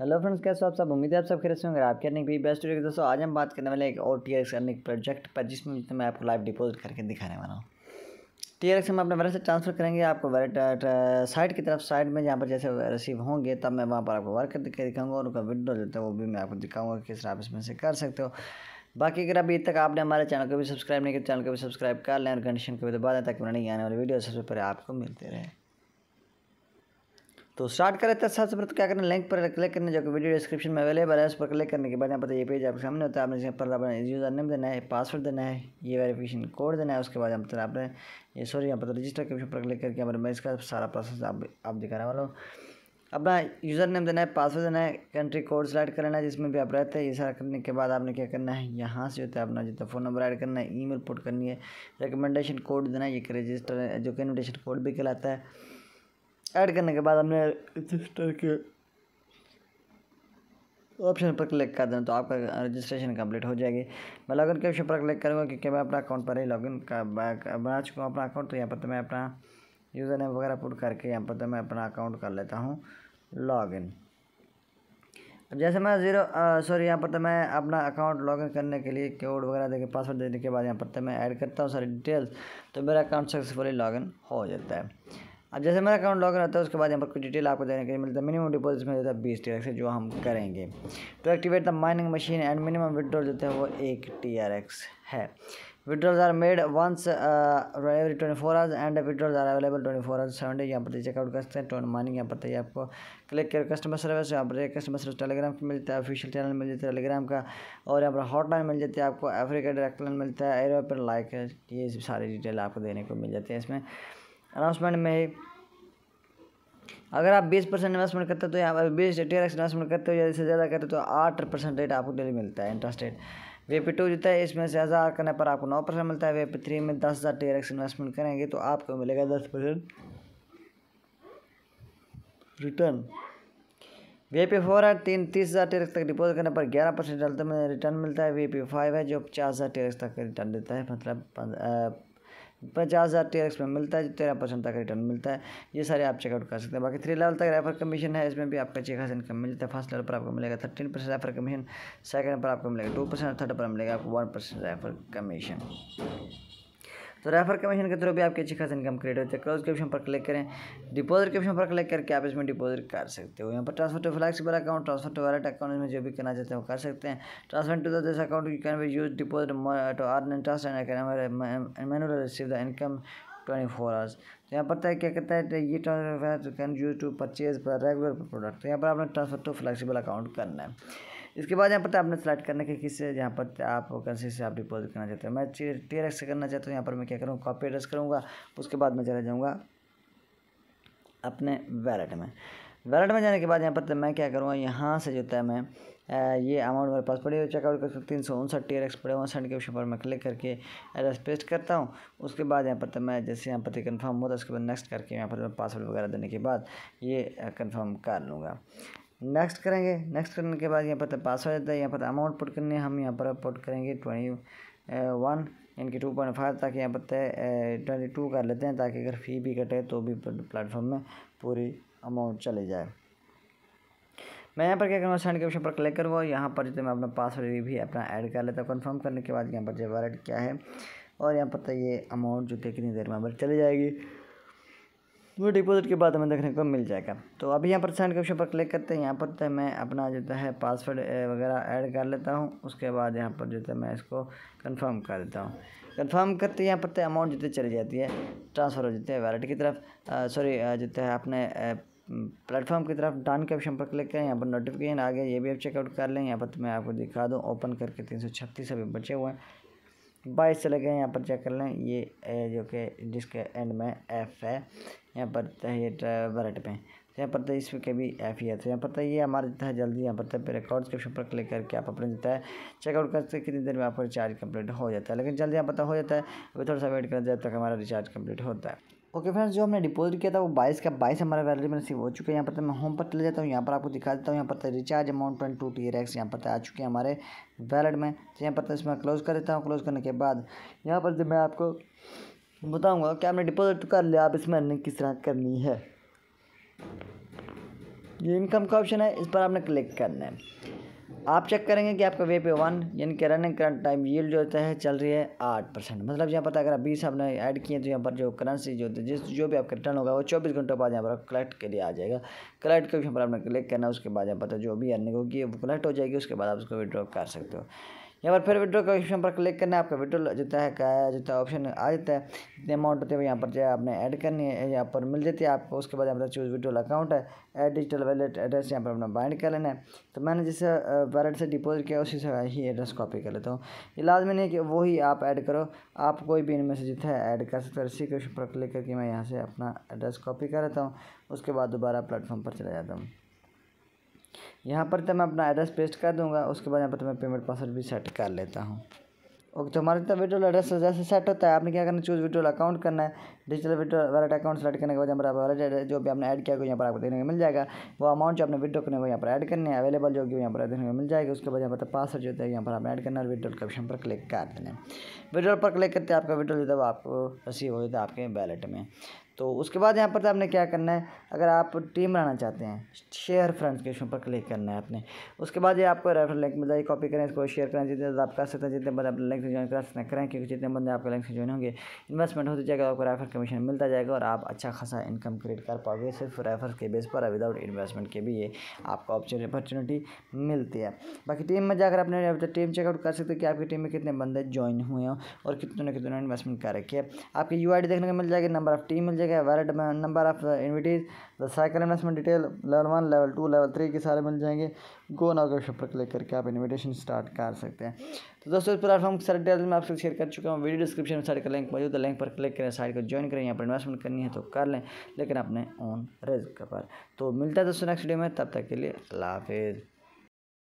hello friends कैसे हो आप सब उम्मीद है आप सब खेल होंगे आप कहने की बेस्ट हो दोस्तों आज हम बात करने वाले एक और टी एक्स अर्निंग प्रोजेक्ट पर जिसमें मैं आपको लाइव डिपॉजिट करके दिखाने वाला हूँ टी एक्स हम अपने वैलेट से ट्रांसफर करेंगे आपको वैलेट साइड uh, uh, की तरफ साइड में जहाँ पर जैसे रिसीव होंगे तब मैं वहाँ पर आपको वर्क करके दिखाऊंगा और उनका विंडो जो है वो भी मैं आपको दिखाऊंगा किस तरह आप इसमें से कर सकते हो बाकी अगर अभी तक आपने हमारे चैनल को भी सब्सक्राइब नहीं किया चैनल को भी सब्सक्राइब कर लें और कंडीशन को भी दबा दें ताकि नहीं आने वाली वीडियो सबसे पहले आपको मिलते रहे तो स्टार्ट करें तो सबसे पहले तो क्या करना लिंक पर क्लिक करना जो कि वीडियो डिस्क्रिप्शन में अवेलेबल है उस पर क्लिक करने के बाद यहाँ पता तो ये पेज आपके सामने होता है आपने पर अपना यूज़र नेम देना है पासवर्ड देना है ये वेरिफिकेशन कोड देना है उसके बाद यहाँ पर तो आपने ये सॉरी यहाँ पर रजिस्टर के ऑप्शन पर क्लिक करके यहाँ मैं इसका सारा प्रोसेस आप आप दिखा रहा हूँ अपना यूज़र नेम देना है पासवर्ड देना है कंट्री कोड सेलेक्ट करना है जिसमें भी आप रहते हैं ये सारा करने के बाद आपने क्या करना है यहाँ से होता है अपना जो फ़ोन नंबर ऐड करना है ईमेल पुट करनी है रिकमेंडेशन कोड देना है ये रजिस्टर जो कि इन्विटेशन कोड भी कहलाता है ऐड करने के बाद हमने रजिस्टर के ऑप्शन पर क्लिक कर दें तो आपका रजिस्ट्रेशन कंप्लीट हो जाएगी मैं लॉगिन के ऑप्शन पर क्लिक करूँगा क्योंकि मैं अपना अकाउंट पर ही लॉगिन का बना चुका हूँ अपना अकाउंट तो यहाँ पर तो मैं अपना यूज़र नेम वगैरह पुट करके यहाँ पर तो मैं अपना अकाउंट कर लेता हूँ लॉगिन अब जैसे मैं जीरो सॉरी यहाँ पर तो मैं अपना अकाउंट लॉगिन करने के लिए कोड वगैरह देकर पासवर्ड देने के बाद यहाँ पर तो मैं ऐड करता हूँ सारी डिटेल्स तो मेरा अकाउंट सक्सेसफुली लॉगिन हो जाता है अब जैसे मेरा अकाउंट लॉग रहता है उसके बाद यहाँ पर कुछ डिटेल आपको देने के लिए मिलता है मिनिमम डिपॉजिट में देता है बीस टी एक्स जो हम करेंगे to activate the mining machine and minimum withdrawal जो है वो एक टी आर एक्स है made once every twenty four hours and hours are available twenty four hours seven day यहाँ पर चेकआउट कर सकते हैं टोन मानिंग यहाँ पर आपको क्लिक कर कस्टमर सर्विस यहाँ पर कस्टमर सर्विस टेलीग्राम की मिलता है ऑफिशियल चैनल मिल जाता है टेलीग्राम का और यहाँ पर हॉटलाइन मिल जाती है आपको अफ्रीका डायरेक्ट लाइन मिलता है एरो पर लाइक ये सारी डिटेल आपको देने को मिल जाती है इसमें अनाउंसमेंट में अगर आप 20 परसेंट इन्वेस्टमेंट करते हो तो यहाँ पर बीस टेयर एक्स इन्वेस्टमेंट करते हो या इससे ज़्यादा करते हो तो आठ परसेंट रेट आपको डेली मिलता है interest rate V P two जितना है इसमें से हज़ार करने पर आपको नौ परसेंट मिलता है वे पी थ्री में दस हज़ार टेयर एक्स इन्वेस्टमेंट करेंगे तो आपको मिलेगा दस percent return V P four है तीन तीस हज़ार टेरिक्स तक डिपोजिट करने पर ग्यारह परसेंट डालते में रिटर्न मिलता है वी पी फाइव है जो पचास हज़ार टेरिक्स तक रिटर्न देता है मतलब पचास हज़ार टी एक्स में मिलता है तेरह परसेंट तक रिटर्न मिलता है ये सारे आप चेकआउट कर सकते हैं बाकी थ्री लेवल तक रेफर कमीशन है इसमें भी आपका अच्छी खास इनकम मिलता है फर्स्ट लेवल पर आपको मिलेगा thirteen percent refer commission second पर आपको मिलेगा टू परसेंट थर्ड पर मिलेगा आपको वन परसेंट रेफर कमीशन तो रेफर कमीशन के थ्रू भी आपकी अच्छी खास इनकम क्रिएट होती है क्लोज के ऑप्शन पर क्लिक करें डिपोजिट के ऑप्शन पर क्लिक करके आप इसमें डिपोजिट कर सकते हो यहाँ पर transfer to flexible account transfer to wallet account में जो भी करना चाहते हैं वो कर सकते हैं transfer to this account you can be use deposit to earn interest and manual receive the income twenty four hours तो यहाँ पर क्या कहता है ये transfer can use to purchase regular product तो यहाँ पर आपने ट्रांसफर टू फ्लैक्सीबल अकाउंट करना है इसके बाद यहाँ पर तो आपने सेलेक्ट करना कि किस यहाँ पर आप कौन से आप डिपोजिट करना चाहते हो मैं टी एक्स से करना चाहता हूँ यहाँ पर मैं क्या करूँ कॉपी एड्रेस करूँगा उसके बाद मैं चला जाऊँगा अपने वैलेट में वैलेट में जाने के बाद यहाँ पर तो मैं क्या करूँगा यहाँ से जो है मैं ये अमाउंट मेरे पास पड़ी हुई चेकआउट कर सकते तीन सौ उनसठ टी आर एक्स पड़े उनसठ के ऊपर पर मैं क्लिक करके एड्रेस पेस्ट करता हूँ उसके बाद यहाँ पर तो मैं जैसे यहाँ पर कन्फर्म होता है उसके बाद नेक्स्ट करके यहाँ पर मैं पासवर्ड वगैरह देने के बाद ये कन्फर्म कर लूँगा नेक्स्ट करेंगे नेक्स्ट करने के बाद यहाँ पर पास तो हो जाता है यहाँ पर अमाउंट पुट करनी है हम यहाँ पर पुट करेंगे ट्वेंटी वन इनकी टू पॉइंट फाइव ताकि यहाँ पर ट्वेंटी तो, टू uh, कर लेते हैं ताकि अगर फ़ी भी कटे तो भी प्लेटफॉर्म में पूरी अमाउंट चले जाए मैं यहाँ पर क्या करूँगा सेंड के ऑप्शन पर क्लिक करूँगा यहाँ पर जो मैं अपना पासवर्ड भी अपना ऐड कर लेता हूँ कन्फर्म करने के बाद यहाँ पर जो वॉलेट क्या है और यहाँ पर है तो ये अमाउंट जो कितनी देर में अब चली जाएगी वो डिपॉजिट के बाद हमें देखने को मिल जाएगा तो अभी यहाँ पर सेंड के ऑप्शन पर क्लिक करते हैं यहाँ पर तो मैं अपना जो है पासवर्ड वगैरह ऐड कर लेता हूँ उसके बाद यहाँ पर जो है मैं इसको कन्फर्म कर देता हूँ कन्फर्म करते यहाँ पर तो अमाउंट जितने चली जाती है ट्रांसफ़र हो जाती है वैलेट की तरफ सॉरी जो है अपने प्लेटफॉर्म की तरफ डन के ऑप्शन पर क्लिक करें यहाँ पर नोटिफिकेशन आ गया ये भी आप चेकआउट कर लें यहाँ पर तो मैं आपको दिखा दूँ ओपन करके तीन सौ छत्तीस अभी बचे हुए हैं बाईस चले गए यहाँ पर चेक कर लें ये जो कि जिसके एंड में एफ है यहाँ पर तो ये बरट पे तो यहाँ पर तो इस के भी एफ ही है तो यहाँ पर तो ये हमारा जितना है जल्दी यहाँ पर तो रिकॉर्ड्स के ऑप्शन पर क्लिक करके आप अपने जितना है चेकआउट करते कितनी देर में आपका रिचार्ज कंप्लीट हो जाता है लेकिन जल्दी यहाँ पता तो हो जाता है अभी थोड़ा सा वेट कर जाए तक हमारा रिचार्ज कंप्लीट होता है ओके फ्रेंड्स जो हमने डिपॉजिट किया था वो बाईस का बाईस हमारा वैलिड में रिसीव हो चुका है यहाँ पर तो मैं होम पर चले जाता हूँ यहाँ पर आपको दिखा देता हूँ यहाँ पर recharge amount point two T X यहाँ पर तो आ चुके हैं हमारे वैलेट में तो यहाँ पर तो इसमें क्लोज कर देता हूँ क्लोज करने के बाद यहाँ पर मैं आपको बताऊँगा कि आपने डिपॉजिट कर लिया आप इसमें अर्निंग किस तरह करनी है ये इनकम का ऑप्शन है इस पर आपने क्लिक करना है आप चेक करेंगे कि आपका वे पे वन यानी कि रनिंग करंट टाइम यील्ड जो होता है चल रही है आठ परसेंट मतलब यहाँ पर तो अगर आप बीस आपने ऐड किए तो यहाँ पर जो करेंसी जो है जिस जो भी आपका रिटर्न होगा वो चौबीस घंटों बाद यहाँ पर कलेक्ट के लिए आ जाएगा कलेक्ट के यहाँ पर आपने क्लिक करना उसके बाद यहाँ पता तो जो भी अर्निंग होगी वो कलेक्ट हो जाएगी उसके बाद आप उसको विड्रॉ कर सकते हो यहाँ पर फिर विड्रो का ऑप्शन पर क्लिक करना है आपका विड्रो जितना है का जितना ऑप्शन आ जाता है जितने अमाउंट होते हैं यहाँ पर जो है आपने ऐड करनी है यहाँ पर मिल जाती है आपको उसके बाद यहाँ पर चूज विड्रोल अकाउंट है एड डिजिटल वैलेट एड्रेस यहाँ पर अपना बाइंड कर लेना है तो मैंने जिससे वैलेट से डिपोजिट किया उसी से ही एड्रेस कॉपी कर लेता हूँ ये लाजमी नहीं कि वही आप ऐड करो आप कोई भी इनमें से जितना है ऐड कर सकते हो इसी के पर क्लिक करके मैं यहाँ से अपना एड्रेस कॉपी कर लेता हूँ उसके बाद दोबारा प्लेटफॉर्म पर चला जाता हूँ यहाँ पर तो मैं अपना एड्रेस पेस्ट कर दूँगा उसके बाद यहाँ पर तो मैं पेमेंट पासवर्ड भी सेट कर लेता हूँ ओके तो हमारे तो विड्रोल एड्रेस जैसे सेट होता है आपने क्या करना चूज़ विड्रोल अकाउंट करना है digital withdraw wallet account select करने के बाद यहाँ पर वैलेट जो भी आपने ऐड किया यहाँ पर आपको देखने को मिल जाएगा वो अमाउंट जो आपने विड्रो करने को यहाँ पर ऐड करने है अवेलेबल जो होगी यहाँ पर देखने को मिल जाएगी उसके बाद यहाँ पर पासवर्ड तो जो है यहाँ पर आप ऐड करना और विड्रोल के ऑप्शन पर क्लिक कर देना है विड्रोल पर क्लिक करते आपका विड्रो जो है वो आपको रिसीव हो जाता है आपके वैलेट में तो उसके बाद यहाँ पर तो आपने क्या करना है अगर आप टीम बनाना चाहते हैं शेयर फ्रेंड्स के पर क्लिक करना है आपने उसके बाद ये आपको रेफरल लिंक मिल जाएगी कॉपी करें इसको शेयर करें जितने आप कर सकते हैं जितने बंद आप लिंक से ज्वाइन कर सकते हैं करें क्योंकि जितने बंदे आपके लिंक से ज्वाइन होंगे इन्वेस्टमेंट होती तो जाएगा आपको रेफर कमीशन मिलता जाएगा और आप अच्छा खासा इनकम क्रिएट कर पाओगे सिर्फ रेफर के बेस पर विदाउट इन्वेस्टमेंट के भी ये आपको अपॉर्चुनिटी मिलती है बाकी टीम में जाकर अपने टीम चेकआउट कर सकते हो कि आपकी टीम में कितने बंदे ज्वाइन हुए हैं और कितने कितने इन्वेस्टमेंट कर रखे हैं आपकी यू देखने को मिल जाएगी नंबर ऑफ टीम मिल जाएगा word number of invitees the cycle investment detail level one level two level three के सारे मिल जाएंगे गो नाउ के ऑप्शन पर क्लिक करके आप इन्विटेशन स्टार्ट कर सकते हैं तो दोस्तों इस प्लेटफॉर्म के सारे डिटेल्स मैं आपसे शेयर कर चुका हूँ वीडियो डिस्क्रिप्शन में साइड का लिंक मौजूद है लिंक पर क्लिक करें साइड को ज्वाइन करें यहाँ पर इन्वेस्टमेंट करनी है तो कर लें लेकिन अपने ऑन रिस्क पर तो मिलता है दोस्तों नेक्स्ट वीडियो में तब तक के लिए अल्लाह हाफिज़